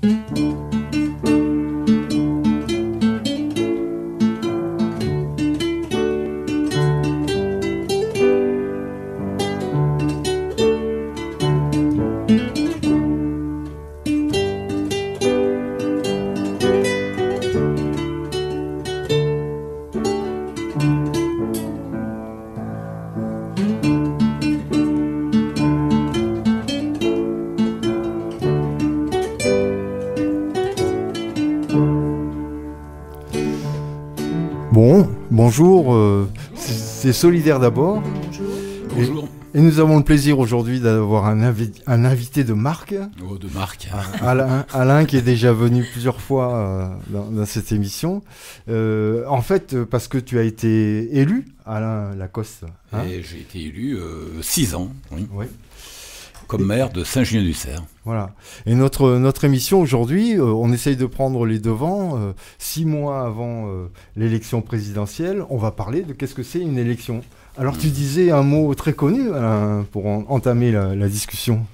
Thank mm-hmm. you. bonjour. Euh, c'est solidaire d'abord. Bonjour. Et... nous avons le plaisir aujourd'hui d'avoir un, invité de marque. Oh, de Marc. Euh, Alain, qui est déjà venu plusieurs fois euh, dans, cette émission. en fait, parce que tu as été élu, Alain Lacoste. Hein. J'ai été élu six ans. oui comme maire de saint julien du serre Voilà. Et notre, notre émission aujourd'hui, euh, on essaye de prendre les devants. Euh, six mois avant euh, l'élection présidentielle, on va parler de qu'est-ce que c'est une élection. Alors tu hmm. disais un mot très connu pour entamer la, discussion.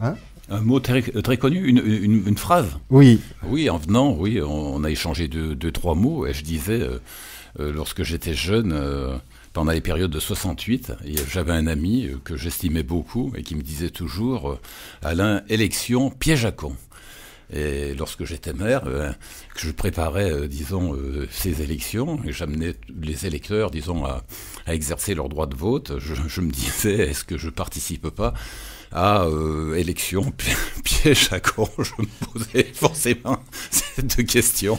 Hein un mot très, connu, une, une, phrase. Oui. Oui, en venant, oui, on, a échangé deux, trois mots. Et je disais, lorsque j'étais jeune, pendant les périodes de 68. J'avais un ami euh, que j'estimais beaucoup et qui me disait toujours euh, Alain, élection, piège à con. Et lorsque j'étais maire, euh, que je préparais, disons, ces élections, et j'amenais les électeurs, disons, à, exercer leur droit de vote, je, me disais, est-ce que je participe pas à élection piège à con Je me posais forcément de questions.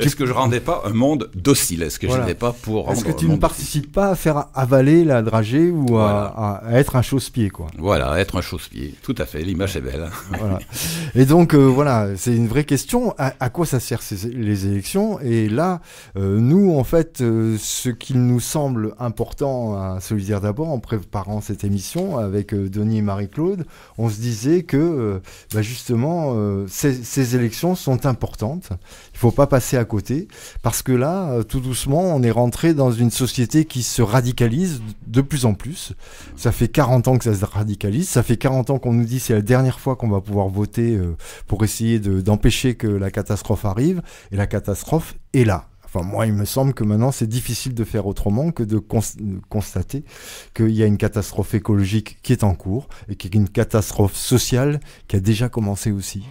Est-ce que je rendais pas un monde docile Est-ce que je n'étais pas pour Est-ce que tu ne participes pas à faire avaler la dragée ou à, être un chausse-pied quoi Voilà, être un chausse-pied. Tout à fait. L'image est belle. Voilà. Et donc euh, voilà, c'est une vraie question. À, quoi ça sert les élections Et là, euh, nous en fait, euh, ce qu'il nous semble important à dire d'abord en préparant cette émission avec Denis et Marie-Claude, on se disait que bah, justement ces, ces élections sont importantes il ne faut pas passer à côté parce que là, euh, tout doucement, on est rentré dans une société qui se radicalise de plus en plus. Ça fait 40 ans que ça se radicalise. Ça fait 40 ans qu'on nous dit c'est la dernière fois qu'on va pouvoir voter euh, pour essayer d'empêcher que la catastrophe arrive. Et la catastrophe est là moi, il me semble que maintenant, c'est difficile de faire autrement que de constater qu'il y a une catastrophe écologique qui est en cours et qu'il y a une catastrophe sociale qui a déjà commencé aussi.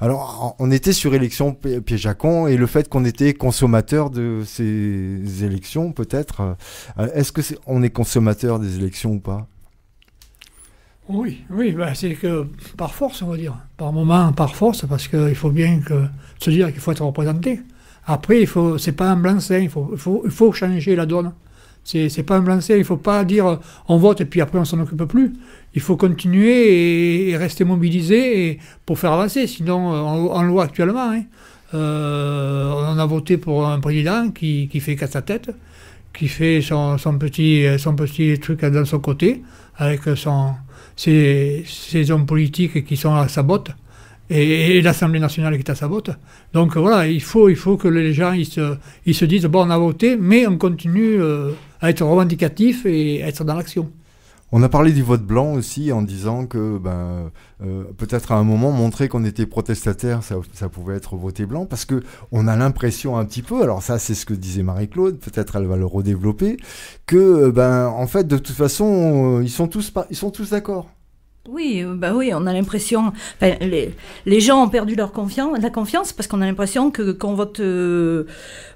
Alors, on était sur élection piège à et le fait qu'on était consommateur de ces élections, peut-être, euh, est-ce que est, on est consommateur des élections ou pas oui, oui, bah, c'est que par force, on va dire. Par moment, par force, parce qu'il faut bien se dire qu'il faut être représenté. Après, il faut, c'est pas un blanc-seing, il faut, il, changer la donne. C'est, c'est pas un blanc-seing, il faut pas dire euh, on vote et puis après on s'en occupe plus. Il faut continuer et, rester mobilisé pour faire avancer. Sinon, on euh, le loi actuellement, hein, euh, on a voté pour un président qui, qui fait qu'à sa tête, qui fait son, petit, son petit truc dans son côté, avec ses hommes politiques qui sont à sa botte et, l'Assemblée nationale qui est à sa vote. Donc voilà, il faut, il faut que les gens ils se, ils se disent bon, on a voté, mais on continue euh, à être revendicatif et à être dans l'action. On a parlé du vote blanc aussi en disant que ben, euh, peut-être à un moment montrer qu'on était protestataire, ça, pouvait être voté blanc, parce que on a l'impression un petit peu, alors ça c'est ce que disait Marie-Claude, peut-être elle va le redévelopper, que ben en fait de toute façon euh, ils sont tous ils sont tous d'accord. Oui, euh, bah oui, on a l'impression. les, gens ont perdu leur confiance, la confiance parce qu'on a l'impression que qu'on vote euh,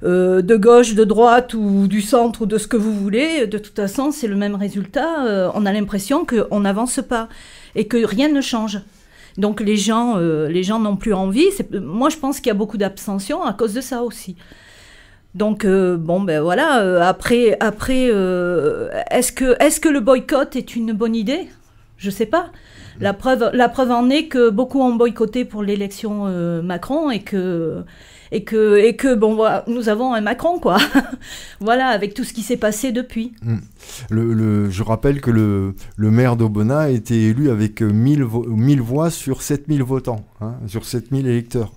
euh, de gauche, de droite ou du centre ou de ce que vous voulez, de toute façon, c'est le même résultat. on a l'impression qu'on n'avance pas et que rien ne change. Donc les gens, les gens n'ont plus envie. Moi, je pense qu'il y a beaucoup d'abstention à cause de ça aussi. Donc bon ben voilà après après est-ce que est-ce que le boycott est une bonne idée Je sais pas. La mm. preuve, la preuve en est que beaucoup ont boycotté pour l'élection euh, Macron et que, et que, et que bon, voilà, nous avons un Macron, quoi. voilà, avec tout ce qui s'est passé depuis. Mm. Le, je rappelle que le, le maire d'Aubenas a été élu avec mille voix sur 7000 votants. Hein, sur 7000 électeurs.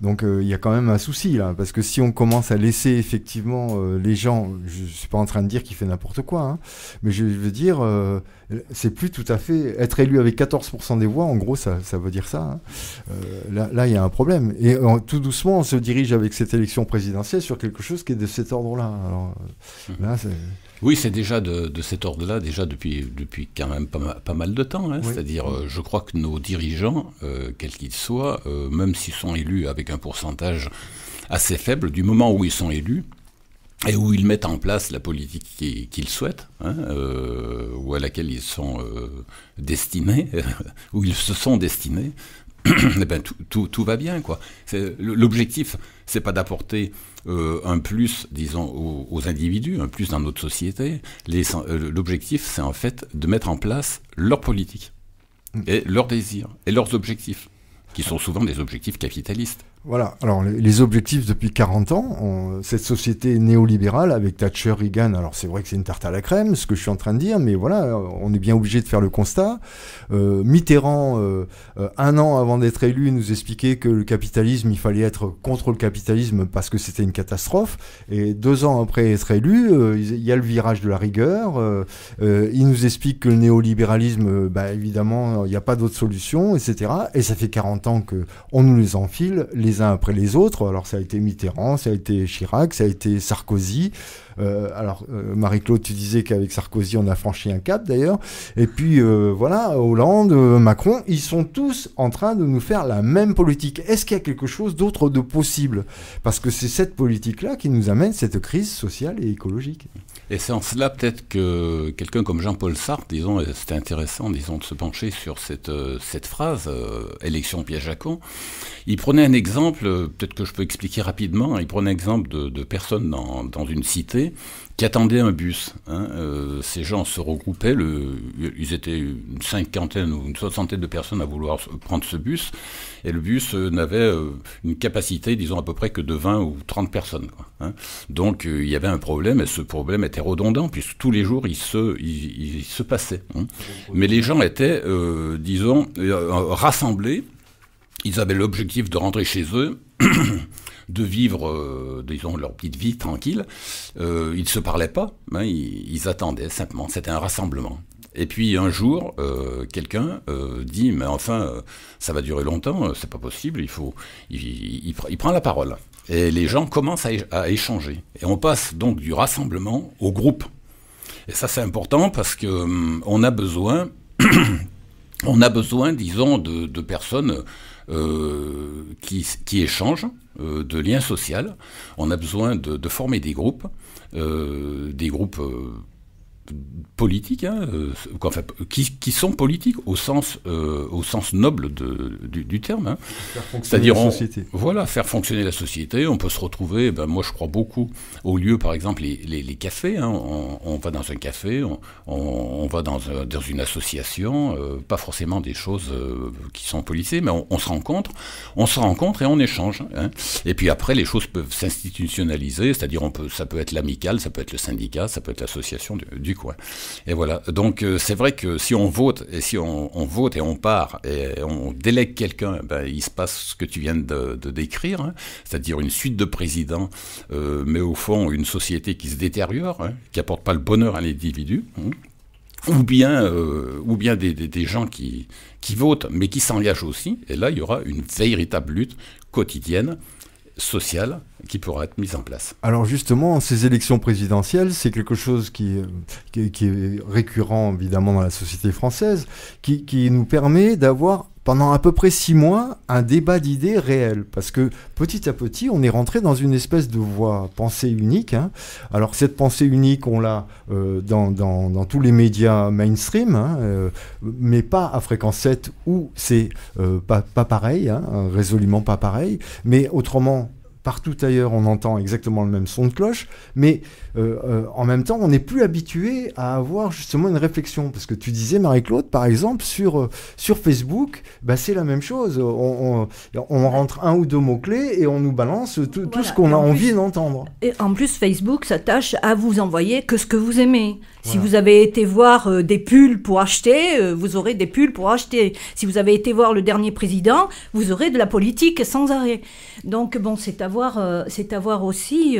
Donc euh, il y a quand même un souci là, parce que si on commence à laisser effectivement euh, les gens, je ne suis pas en train de dire qu'il fait n'importe quoi, hein, mais je veux dire, euh, c'est plus tout à fait être élu avec 14% des voix, en gros ça, veut dire ça. Hein. là il y a un problème. Et tout doucement on se dirige avec cette élection présidentielle sur quelque chose qui est de cet ordre-là. Alors mmh. là c'est... Oui, c'est déjà de, cet ordre-là, déjà depuis, depuis quand même pas, pas mal de temps. Hein. C'est-à-dire, euh, je crois que nos dirigeants, euh, quels qu'ils soient, euh, même s'ils sont élus avec un pourcentage assez faible, du moment où ils sont élus, et où ils mettent en place la politique qu'ils souhaitent, hein, ou à laquelle ils sont destinés, où ils se sont destinés, eh ben, tout, va bien. quoi. L'objectif, c'est pas d'apporter euh, un plus, disons, aux, individus, un plus dans notre société. Euh, l'objectif, c'est en fait de mettre en place leur politique, mm. et leurs désirs, et leurs objectifs, qui sont souvent des objectifs capitalistes. Voilà. Alors, les objectifs depuis 40 ans, cette société néolibérale avec Thatcher, Reagan, alors c'est vrai que c'est une tarte à la crème, ce que je suis en train de dire, mais voilà, euh, on est bien obligé de faire le constat. Euh, Mitterrand, euh, un an avant d'être élu, nous expliquait que le capitalisme, il fallait être contre le capitalisme parce que c'était une catastrophe. Et deux ans après être élu, il y a le virage de la rigueur. il nous explique que le néolibéralisme, bah, évidemment, il n'y a pas d'autre solution, etc. Et ça fait 40 ans qu'on nous les enfile les uns après les autres. Alors ça a été Mitterrand, ça a été Chirac, ça a été Sarkozy. Euh, alors, euh, Marie-Claude, tu disais qu'avec Sarkozy, on a franchi un cap d'ailleurs. Et puis, euh, voilà, Hollande, Macron, ils sont tous en train de nous faire la même politique. Est-ce qu'il y a quelque chose d'autre de possible Parce que c'est cette politique-là qui nous amène cette crise sociale et écologique. Et c'est en cela peut-être que quelqu'un comme Jean-Paul Sartre, disons, c'était intéressant, disons, de se pencher sur cette, cette phrase, élection piège à con. Il prenait un exemple, peut-être que je peux expliquer rapidement, hein, il prenait un exemple de, personnes dans une cité qui attendaient un bus. Hein. Euh, ces gens se regroupaient, ils étaient une cinquantaine ou une soixantaine de personnes à vouloir prendre ce bus, et le bus euh, n'avait euh, une capacité, disons à peu près que de 20 ou 30 personnes. Hein. Donc il y avait un problème, et ce problème était redondant, puisque tous les jours il se, passait. Hein. Mais les gens étaient, disons, rassemblés, ils avaient l'objectif de rentrer chez eux de vivre, euh, disons, leur petite vie tranquille. Euh, ils ne se parlaient pas, hein, ils, attendaient simplement, c'était un rassemblement. Et puis un jour, euh, quelqu'un dit, mais enfin, ça va durer longtemps, c'est pas possible, il faut... il, il, prend la parole. Et les gens commencent à, échanger. Et on passe donc du rassemblement au groupe. Et ça, c'est important parce qu'on hum, a besoin, on a besoin, disons, de, de personnes euh, qui, qui, échangent, euh, de liens sociaux. On a besoin de, de former des groupes, euh, des groupes politiques, hein, euh, qui, qui, sont politiques au sens, euh, au sens noble de, du, terme. Hein. C'est-à-dire, voilà, faire fonctionner la société. On peut se retrouver. Eh ben, moi, je crois beaucoup au lieu, par exemple, les, les, cafés. Hein. on, va dans un café, on, on, va dans, euh, dans, une association, pas forcément des choses qui sont policées, mais on, se rencontre, on se rencontre et on échange. Et puis après, les choses peuvent s'institutionnaliser, c'est-à-dire, on peut, ça peut être l'amical, ça peut être le syndicat, ça peut être l'association du et voilà. Donc euh, c'est vrai que si on vote et si on, vote et on part et on délègue quelqu'un, ben, il se passe ce que tu viens de, décrire, hein. c'est-à-dire une suite de présidents, euh, mais au fond une société qui se détériore, hein, qui n'apporte pas le bonheur à l'individu. Hein. ou bien, euh, ou bien des, gens qui, qui votent, mais qui s'engagent aussi. Et là, il y aura une véritable lutte quotidienne sociale qui pourra être mise en place. Alors justement, ces élections présidentielles, c'est quelque chose euh, qui, qui, est récurrent évidemment dans la société française, qui, qui nous permet d'avoir pendant à peu près six mois un débat d'idées réel. Parce que petit à petit, on est rentré dans une espèce de voie pensée unique. Hein. Alors cette pensée unique, on l'a euh, dans, tous les médias mainstream, hein, euh, mais pas à fréquence 7 où c'est euh, pas, pareil, hein, résolument pas pareil. Mais autrement, partout ailleurs, on entend exactement le même son de cloche. Mais euh, euh, en même temps, on n'est plus habitué à avoir justement une réflexion. Parce que tu disais, Marie-Claude, par exemple, sur, euh, sur Facebook, bah, c'est la même chose. On, rentre un ou deux mots-clés et on nous balance tout, ce qu'on a envie d'entendre. Et en plus, Facebook s'attache à vous envoyer que ce que vous aimez. Si vous avez été voir des pulls pour acheter, vous aurez des pulls pour acheter. Si vous avez été voir le dernier président, vous aurez de la politique sans arrêt. Donc, bon, c'est avoir, c'est avoir aussi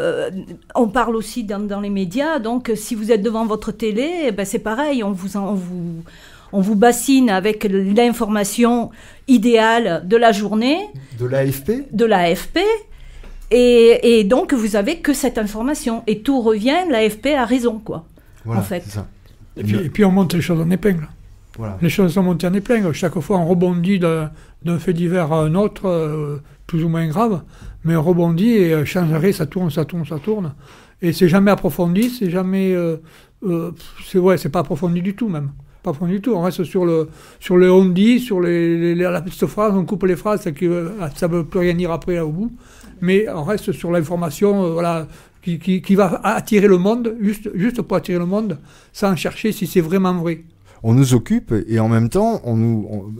euh, on parle aussi dans, les médias, donc euh, si vous êtes devant votre télé, eh ben, c'est pareil, on vous, on vous, on vous bassine avec l'information idéale de la journée. De l'AFP De l'AFP. Et, et, donc, vous avez que cette information. Et tout revient, l'AFP a raison, quoi. en fait. et puis, on monte les choses en épingle. Les choses sont montées en épingle. Chaque fois, on rebondit d'un fait divers à un autre, euh, plus ou moins grave, mais on rebondit et changerait. Euh, ça tourne, ça tourne, ça tourne. Et c'est jamais approfondi, c'est jamais. Euh, c'est vrai c'est pas approfondi du tout, même. Pas du tout. On reste sur le, sur le on dit, sur les, la petite phrase, on coupe les phrases, ça ne veut plus rien dire après, au bout. Mais on reste sur l'information, qui, qui, va attirer le monde, juste pour attirer le monde, sans chercher si c'est vraiment vrai on nous occupe et en même temps, on nous,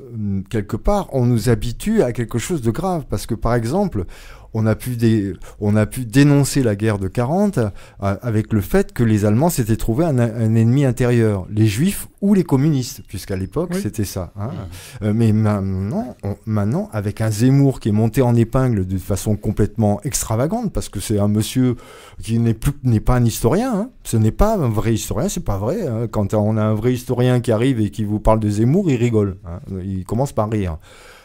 quelque part, on nous habitue à quelque chose de grave. Parce que, par exemple, on a pu, on a pu dénoncer la guerre de 40 euh, avec le fait que les Allemands s'étaient trouvés un, ennemi intérieur, les Juifs ou les communistes, puisqu'à l'époque c'était ça. Hein. Euh, mais maintenant, avec un Zemmour qui est monté en épingle de façon complètement extravagante, parce que c'est un monsieur qui n'est plus pas un historien, hein. ce n'est pas un vrai historien, c'est pas vrai. Hein. Quand on a un vrai historien qui arrive et qui vous parle de Zemmour, il rigole, il commence par rire.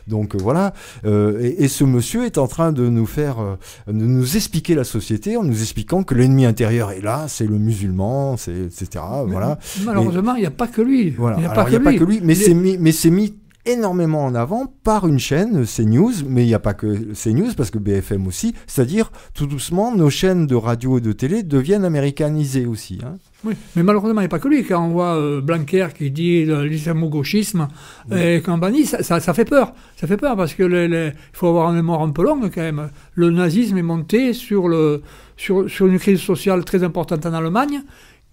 Donc euh, voilà. Euh, et, ce monsieur est en train de nous faire, euh, de nous expliquer la société en nous expliquant que l'ennemi intérieur est là, c'est le musulman, c'est etc. voilà. Malheureusement, il n'y a pas que lui. Voilà. Il n'y a, pas que lui. Mais c'est mis, mais c'est mis énormément en avant par une chaîne CNews, mais il n'y a pas que CNews, parce que BFM aussi, c'est-à-dire tout doucement, nos chaînes de radio et de télé deviennent américanisées aussi. Hein. Oui, mais malheureusement, il n'y a pas que lui. Quand on voit euh, Blanquer qui dit l'islamo-gauchisme et qu'on ça, ça, fait peur. Ça fait peur parce qu'il faut avoir une mémoire un peu long, quand même. Le nazisme est monté sur, le, sur, sur une crise sociale très importante en Allemagne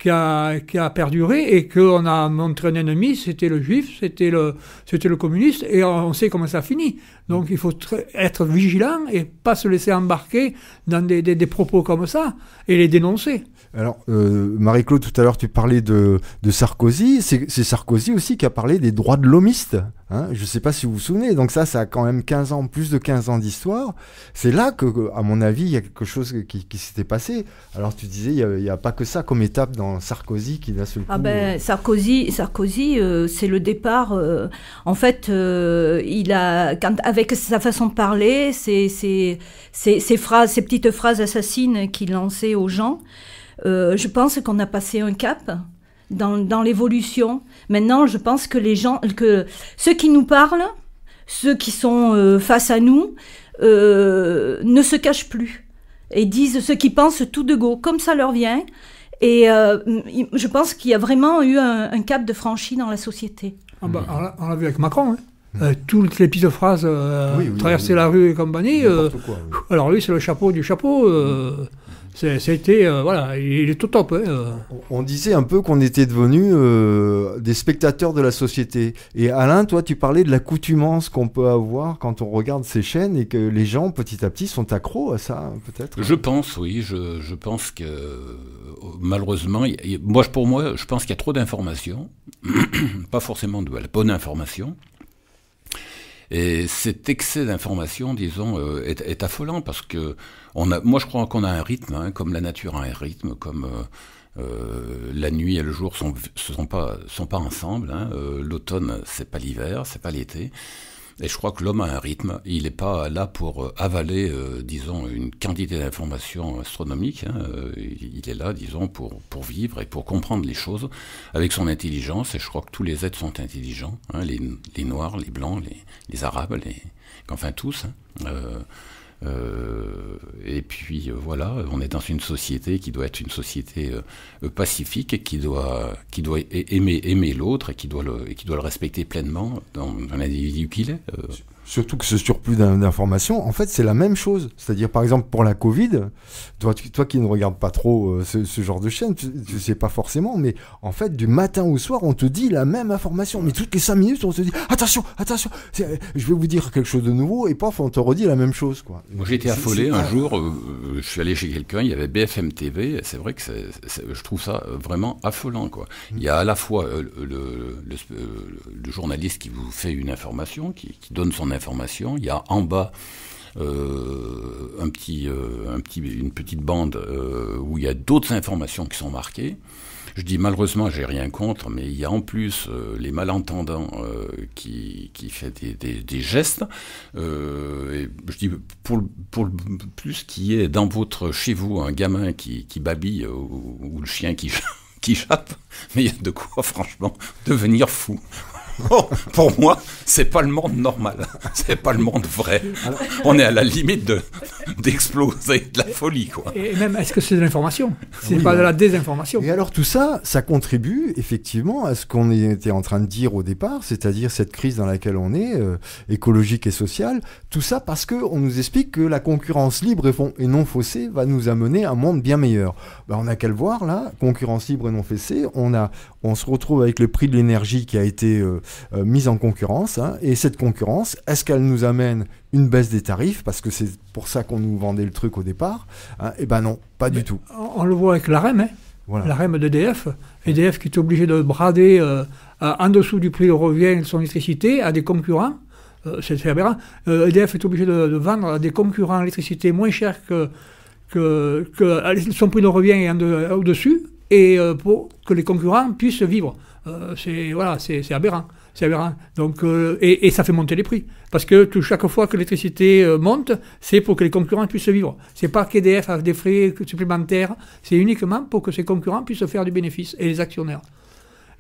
qui a, perduré et qu'on a montré un ennemi, c'était le juif, c'était le, c'était le communiste, et on sait comment ça finit. Donc il faut être vigilant et pas se laisser embarquer dans des propos comme ça et les dénoncer. Alors, euh, Marie-Claude, tout à l'heure, tu parlais de, de Sarkozy. C'est Sarkozy aussi qui a parlé des droits de l'homiste. Hein. je ne sais pas si vous vous souvenez. Donc ça, ça a quand même 15 ans, plus de 15 ans d'histoire. C'est là que, à mon avis, il y a quelque chose qui, s'était passé. Alors, tu disais, il n'y a, pas que ça comme étape dans Sarkozy qui, a seul ah coup... Ah ben, euh, Sarkozy, Sarkozy euh, c'est le départ. en fait, il a, avec sa façon de parler, ses, phrases, ces petites phrases assassines qu'il lançait aux gens... Euh, je pense qu'on a passé un cap dans, l'évolution. Maintenant, je pense que les gens, que ceux qui nous parlent, ceux qui sont euh, face à nous, euh, ne se cachent plus et disent ce qu'ils pensent tout de go, comme ça leur vient. Et je pense qu'il y a vraiment eu un, cap de franchi dans la société. Ah bah, on l'a vu avec Macron. Hein. Mmh. toutes les petites phrases, traverser la rue et compagnie. alors lui, c'est le chapeau du chapeau. C'était, euh, voilà, il est tout top. Euh. On disait un peu qu'on était devenus euh, des spectateurs de la société. Et Alain, toi, tu parlais de l'accoutumance qu'on peut avoir quand on regarde ces chaînes et que les gens, petit à petit, sont accros à ça, hein, peut-être Je pense, oui. Je, pense que, malheureusement, moi, pour moi, je pense qu'il y a trop d'informations. Pas forcément de la bonne information. Et cet excès d'information, disons, euh, est, affolant parce que on a, moi je crois qu'on a un rythme, hein, comme la nature a un rythme, comme euh, euh, la nuit et le jour sont, sont, pas, sont pas ensemble. Hein. L'automne, c'est pas l'hiver, c'est pas l'été. Et je crois que l'homme a un rythme. Il n'est pas là pour euh, avaler, euh, disons, une quantité d'informations astronomiques. Hein. Euh, il est là, disons, pour, pour vivre et pour comprendre les choses avec son intelligence. Et je crois que tous les êtres sont intelligents. Hein, les, noirs, les blancs, les, arabes, les... enfin tous. Hein. Euh, et puis euh, voilà, on est dans une société qui doit être une société euh, pacifique qui doit, qui doit aimer, aimer l'autre et qui doit le, qui doit le respecter pleinement dans l'individu qu'il est surtout que ce surplus d'informations, en fait, c'est la même chose. C'est-à-dire, par exemple, pour la Covid, toi, tu, qui ne regardes pas trop euh, ce, genre de chaîne, tu, ne sais pas forcément, mais en fait, du matin au soir, on te dit la même information. Mais toutes les cinq minutes, on te dit attention, attention, je vais vous dire quelque chose de nouveau, et paf, on te redit la même chose. Quoi. Moi, j'étais affolé un jour, euh, je suis allé chez quelqu'un, il y avait BFM TV, c'est vrai que je trouve ça euh, vraiment affolant. Quoi. Mm. Il y a à la fois le, journaliste qui vous fait une information, qui, qui donne son information, il y a en bas euh, un petit, euh, un petit, une petite bande euh, où il y a d'autres informations qui sont marquées. Je dis malheureusement, j'ai rien contre, mais il y a en plus les malentendants qui, qui font des, gestes. et je dis pour, le plus qui est dans votre chez vous un gamin qui, babille ou, le chien qui qui mais il y a de quoi franchement devenir fou. pour moi, c'est pas le monde normal, c'est pas le monde vrai. on est à la limite de d'exploser de la folie, quoi. Et même, est-ce que c'est de l'information ah C'est pas de la désinformation. Et alors tout ça, ça contribue effectivement à ce qu'on était en train de dire au départ, c'est-à-dire cette crise dans laquelle on est, euh, écologique et sociale. Tout ça parce que on nous explique que la concurrence libre et non faussée va nous amener à un monde bien meilleur. Ben, on a qu'à le voir là, concurrence libre et non faussée. On a, on se retrouve avec le prix de l'énergie qui a été euh, euh, euh, mise en concurrence. Hein. et cette concurrence, est-ce qu'elle nous amène une baisse des tarifs parce que c'est pour ça qu'on nous vendait le truc au départ et hein. Eh ben non, pas du tout. On le voit avec l'AREM, hein. l'AREM d'EDF. EDF qui est obligé de brader euh, en dessous du prix de revient de son électricité à des concurrents. c'est aberrant. EDF est obligé de, vendre à des concurrents l'électricité moins chère que, que, son prix de revient est au-dessus et euh, pour que les concurrents puissent vivre. Euh, c'est voilà, c'est aberrant. Donc, euh, et, ça fait monter les prix. Parce que chaque fois que l'électricité monte, c'est pour que les concurrents puissent vivre. C'est pas qu'EDF a des frais supplémentaires, c'est uniquement pour que ses concurrents puissent faire du bénéfice et les actionnaires.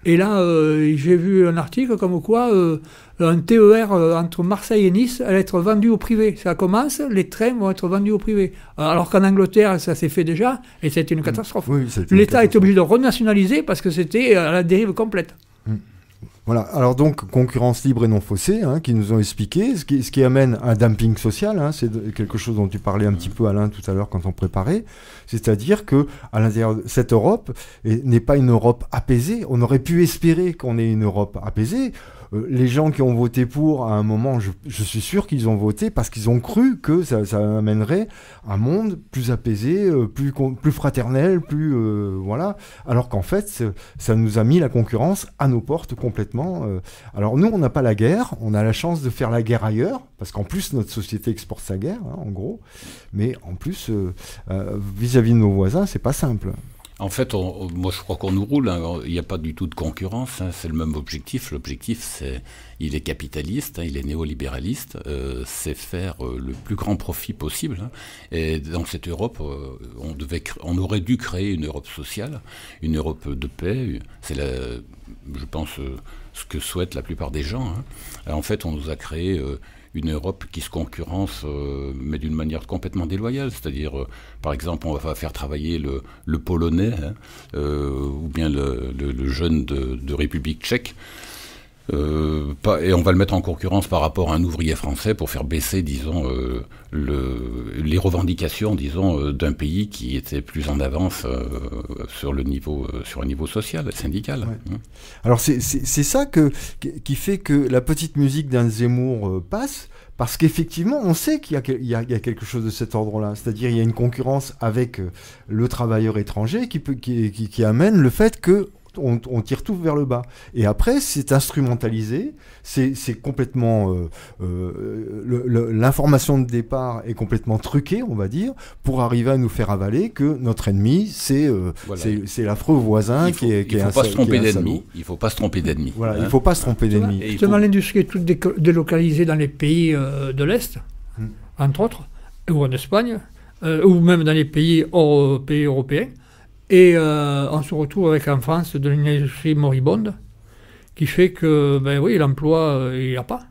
Et là, euh, j'ai vu un article comme quoi euh, un TER euh, entre Marseille et Nice allait être vendu au privé. Ça commence, les trains vont être vendus au privé. Alors qu'en Angleterre, ça s'est fait déjà et c'était une mmh. catastrophe. L'État est obligé de renationaliser parce que c'était à la dérive complète. Mmh. Voilà, alors donc concurrence libre et non faussée, hein, qui nous ont expliqué, ce qui, ce qui amène un dumping social, hein, c'est quelque chose dont tu parlais un petit peu Alain tout à l'heure quand on préparait, c'est-à-dire que à l'intérieur de cette Europe n'est pas une Europe apaisée, on aurait pu espérer qu'on ait une Europe apaisée, euh, les gens qui ont voté pour, à un moment, je, suis sûr qu'ils ont voté parce qu'ils ont cru que ça, amènerait un monde plus apaisé, euh, plus, plus fraternel, plus. Euh, voilà. Alors qu'en fait, ça nous a mis la concurrence à nos portes complètement. Alors nous, on n'a pas la guerre, on a la chance de faire la guerre ailleurs, parce qu'en plus, notre société exporte sa guerre, hein, en gros. Mais en plus, vis-à-vis -vis de nos voisins, c'est pas simple. En fait, moi je crois qu'on nous roule, hein. il n'y a pas du tout de concurrence, hein. c'est le même objectif. L'objectif, c'est, il est capitaliste, hein, il est néolibéraliste, euh, c'est faire euh, le plus grand profit possible. Et dans cette Europe, euh, on, devait, on aurait dû créer une Europe sociale, une Europe de paix. C'est je pense, ce que souhaitent la plupart des gens. en fait, on nous a créé une Europe qui se concurrence, euh, mais d'une manière complètement déloyale. C'est-à-dire, euh, par exemple, on va faire travailler le, le Polonais hein, euh, ou bien le, jeune de, de République tchèque. Euh, pas, et on va le mettre en concurrence par rapport à un ouvrier français pour faire baisser, disons, euh, le, les revendications, disons, euh, d'un pays qui était plus en avance sur le niveau, sur un niveau social, syndical. Hein. Alors c'est ça que, qui fait que la petite musique d'un Zemmour passe. Parce qu'effectivement, on sait qu'il y, a quelque chose de cet ordre-là. C'est-à-dire, il y a une concurrence avec le travailleur étranger qui, qui amène le fait que on, tire tout vers le bas. Et après, c'est instrumentalisé, c'est complètement... Euh, euh, l'information de départ est complètement truquée, on va dire, pour arriver à nous faire avaler que notre ennemi, c'est euh, c'est l'affreux voisin qui est... Qui il ne faut, pas se tromper d'ennemi. Il ne faut pas se tromper d'ennemi. Voilà, hein. il faut pas se tromper d'ennemi. Justement, l'industrie est toute délocalisée dans les pays de l'Est, hmm. entre autres, ou en Espagne, ou même dans les pays européens. Et euh, on se retrouve avec en France de l'industrie moribonde, qui fait que, ben oui, l'emploi, euh, il n'y a pas.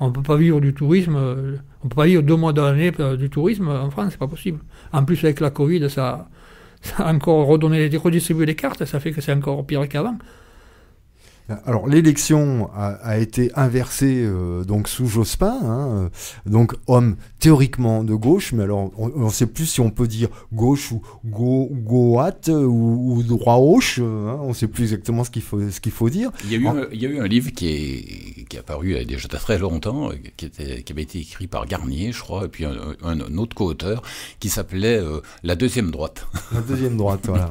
On ne peut pas vivre du tourisme, euh, on peut pas vivre deux mois d'année du tourisme en France, c'est pas possible. En plus, avec la Covid, ça, ça a encore redonné, redistribué les cartes, ça fait que c'est encore pire qu'avant. Alors l'élection a, été inversée euh, donc sous Jospin, hein, euh, donc homme théoriquement de gauche, mais alors on ne sait plus si on peut dire gauche ou go, goate euh, ou, ou droit gauche, hein, on ne sait plus exactement ce qu'il faut, ce qu'il faut dire. Il y, a eu, un, livre qui est, qui apparu déjà très longtemps, qui, était, qui avait été écrit par Garnier, je crois, et puis un, autre co-auteur, qui s'appelait La deuxième droite. La deuxième droite, voilà.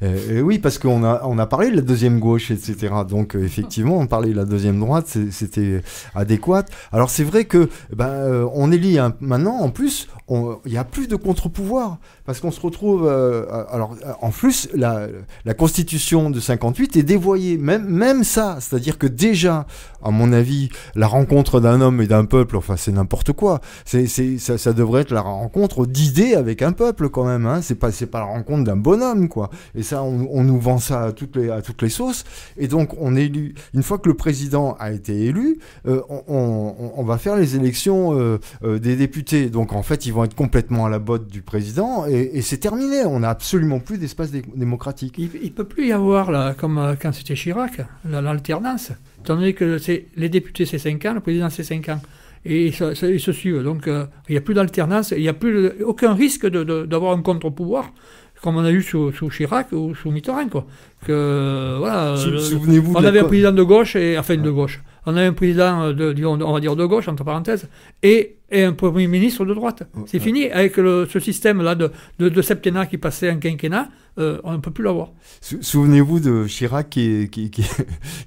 oui, parce qu'on a, on a parlé de la deuxième gauche, etc. Donc euh, effectivement, on parlait de la deuxième droite, c'était adéquat Alors c'est vrai que ben, euh, on élit un, maintenant, en plus, il y a plus de contre-pouvoir parce qu'on se retrouve. Euh, alors en plus, la, Constitution de 58 est dévoyée, même même ça, c'est-à-dire que déjà, à mon avis, la rencontre d'un homme et d'un peuple, enfin c'est n'importe quoi. C'est ça, devrait être la rencontre d'idées avec un peuple quand même. Hein. C'est pas la rencontre d'un bonhomme quoi. Et ça, on, nous vend ça à toutes les à toutes les sauces. Et donc on une fois que le président a été élu, euh, on, va faire les élections euh, euh, des députés. Donc en fait, ils vont être complètement à la botte du président et, c'est terminé. On n'a absolument plus d'espace démocratique. Il ne peut plus y avoir, là, comme quand c'était Chirac, l'alternance. Étant donné que les députés, c'est 5 ans, le président, c'est 5 ans. Et ils ils se suivent. Donc il n'y a plus d'alternance, il n'y a plus aucun risque d'avoir un contre-pouvoir comme on a eu sous, Chirac ou sous Mitterrand, quoi. Que, voilà, on avait un président de gauche, et, enfin de gauche, on avait un président, de, on va dire de gauche, entre parenthèses, et et un Premier ministre de droite. Oh, c'est fini. Avec ce système-là de, de, septennat qui passait en quinquennat, euh, on ne peut plus l'avoir. Souvenez-vous de Chirac qui, qui,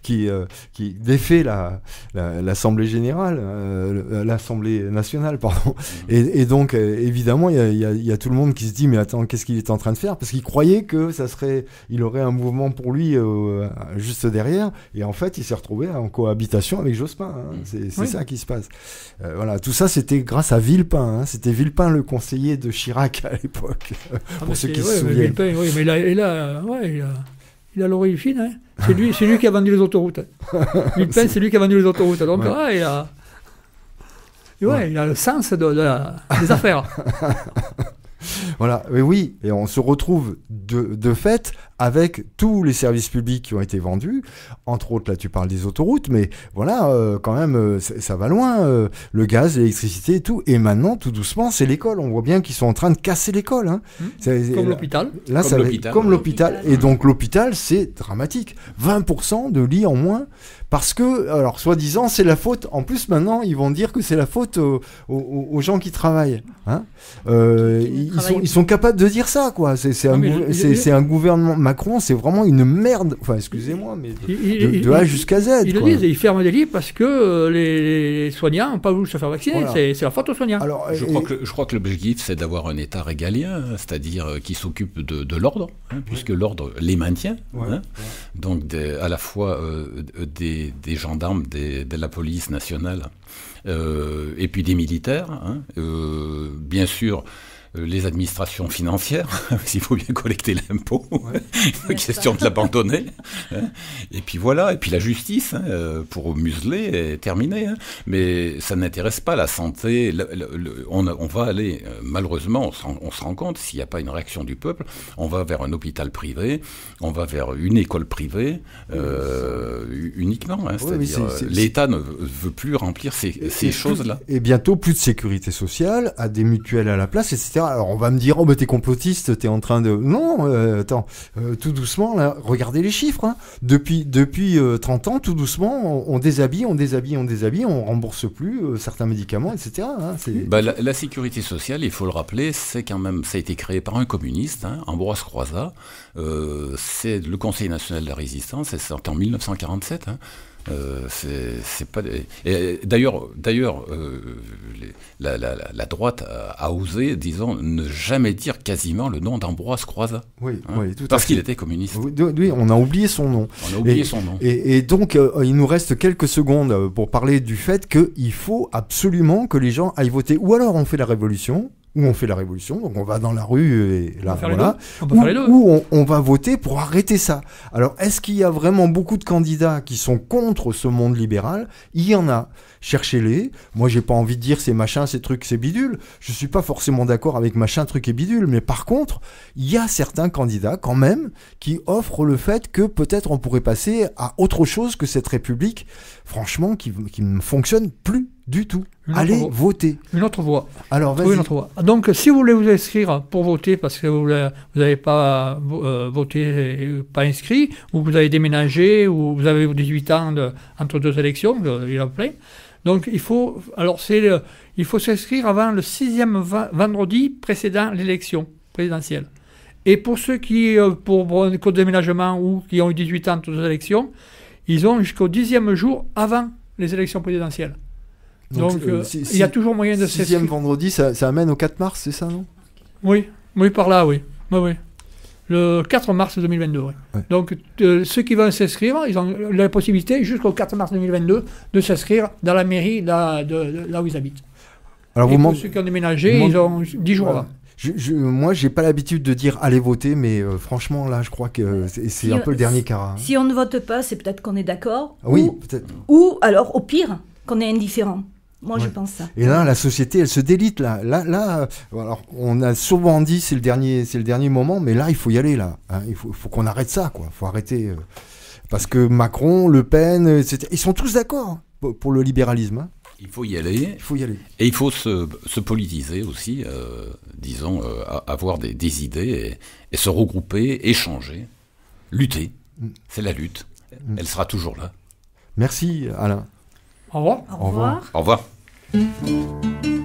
qui, euh, qui, défait l'Assemblée la, l'Assemblée générale, euh, l'Assemblée nationale, pardon. Mm-hmm. Et, donc, évidemment, il y a, y a, tout le monde qui se dit, mais attends, qu'est-ce qu'il est en train de faire Parce qu'il croyait que ça serait, il aurait un mouvement pour lui juste derrière. Et en fait, il s'est retrouvé en cohabitation avec Jospin. Hein. Mm. C'est ça qui se passe. voilà, tout ça, c'est c'était grâce à Villepin. Hein. C'était Villepin le conseiller de Chirac à l'époque, ah, pour ceux qui se souviennent. oui, mais là, et là ouais, il a, l'origine, a hein. C'est lui, lui, qui a vendu les autoroutes. Villepin, c'est lui qui a vendu les autoroutes. Donc, ouais. Ah, il a... le sens des affaires. voilà, mais oui, et on se retrouve de, de fait avec tous les services publics qui ont été vendus. Entre autres, là, tu parles des autoroutes, mais voilà, euh, quand même, euh, ça va loin. Euh, le gaz, l'électricité et tout. Et maintenant, tout doucement, c'est l'école. On voit bien qu'ils sont en train de casser l'école. Hein. Mmh. Comme l'hôpital. Là, comme Comme l'hôpital. Et donc, l'hôpital, c'est dramatique. 20% de lits en moins. Parce que, alors, soi-disant, c'est la faute. En plus, maintenant, ils vont dire que c'est la faute aux, gens qui travaillent. Hein. ils, sont, ils, sont, capables de dire ça, quoi. C'est un gouvernement Macron, c'est vraiment une merde. Enfin, excusez-moi, mais de, A jusqu'à Z. Ils le ferment des lits parce que euh, les, soignants n'ont pas voulu se faire vacciner. C'est la faute aux soignants. Alors, je, crois que, je crois l'objectif, c'est d'avoir un État régalien, hein, c'est-à-dire euh, qui s'occupe de, l'ordre, hein, puisque l'ordre les maintient. Hein. Donc, à la fois euh, des, gendarmes, de la police nationale, et puis des militaires. bien sûr, euh, les administrations financières, s'il faut bien collecter l'impôt, ouais. question de l'abandonner. Hein. et puis voilà, et puis la justice, hein, euh, pour museler est terminer. Hein. Mais ça n'intéresse pas la santé. on, va aller, euh, malheureusement, on, se rend compte, s'il n'y a pas une réaction du peuple, on va vers un hôpital privé, on va vers une école privée, uniquement. C'est-à-dire, l'État ne veut plus remplir ces, ces choses-là. Et bientôt, plus de sécurité sociale, à des mutuelles à la place, etc. Alors on va me dire, oh mais t'es complotiste, t'es en train de... Non, euh, attends, euh, tout doucement, là, regardez les chiffres. Hein. Depuis, depuis 30 euh, ans, tout doucement, on, déshabille, on déshabille, on déshabille, on rembourse plus certains médicaments, etc. Hein, bah, la, sécurité sociale, il faut le rappeler, c'est quand même, ça a été créé par un communiste, hein, Ambroise Croizat. c'est le Conseil national de la résistance, c'est sorti en 1947. Euh, c'est pas. D'ailleurs, d'ailleurs, euh, la, droite a, osé, disons, ne jamais dire quasiment le nom d'Ambroise Croizat. Oui, hein oui tout parce qu'il était communiste. Oui, on a oublié son nom. On a oublié et, son nom. Et, donc, euh, il nous reste quelques secondes pour parler du fait qu'il faut absolument que les gens aillent voter. Ou alors, on fait la révolution où on fait la révolution, donc on va dans la rue et là, voilà, où, on, va voter pour arrêter ça. Alors, est-ce qu'il y a vraiment beaucoup de candidats qui sont contre ce monde libéral Il y en a. Cherchez-les. Moi, j'ai pas envie de dire ces machins, ces trucs, ces bidules. Je suis pas forcément d'accord avec machin, truc et bidule, mais par contre, il y a certains candidats quand même qui offrent le fait que peut-être on pourrait passer à autre chose que cette république franchement, qui, qui ne fonctionne plus du tout. Allez voter. Une autre voie. Alors, vas Une autre voie. Ah, donc, si vous voulez vous inscrire pour voter parce que vous n'avez pas euh, voté, pas inscrit, ou vous avez déménagé, ou vous avez 18 ans entre deux élections, il en a Donc, il faut, alors c'est il faut s'inscrire avant le sixième vendredi précédant l'élection présidentielle. Et pour ceux qui, euh, pour, de déménagement ou qui ont eu 18 ans entre deux élections, ils ont jusqu'au dixième jour avant les élections présidentielles. Donc, euh, euh, il y a toujours moyen de Le Sixième vendredi, ça, amène au 4 mars, c'est ça, non Oui, oui, par là, oui. oui, Le 4 mars 2022. Oui. Donc, euh, ceux qui veulent s'inscrire, ils ont la possibilité jusqu'au 4 mars 2022 de s'inscrire dans la mairie là, où ils habitent. Alors pour ceux qui ont déménagé, ils ont dix jours avant je, je, moi, j'ai pas l'habitude de dire allez voter, mais euh, franchement, là, je crois que c'est un peu le dernier carat. Hein. Si on ne vote pas, c'est peut-être qu'on est d'accord. Oui, ou, ou, alors, au pire, qu'on est indifférent. Moi, je pense ça. Et là, la société, elle se délite là. Là, euh, alors, on a souvent dit c'est le dernier, c'est le dernier moment, mais là, il faut y aller là. Hein. Il faut, qu'on arrête ça, quoi. Faut arrêter. Euh, parce que Macron, Le Pen, ils sont tous d'accord hein, pour, le libéralisme. Il faut y aller. faut y aller. Et il faut se, politiser aussi, euh, disons, euh, avoir des, idées et, se regrouper, échanger, lutter. Mm. C'est la lutte. Mm. Elle sera toujours là. Merci Alain. Au revoir. Au revoir.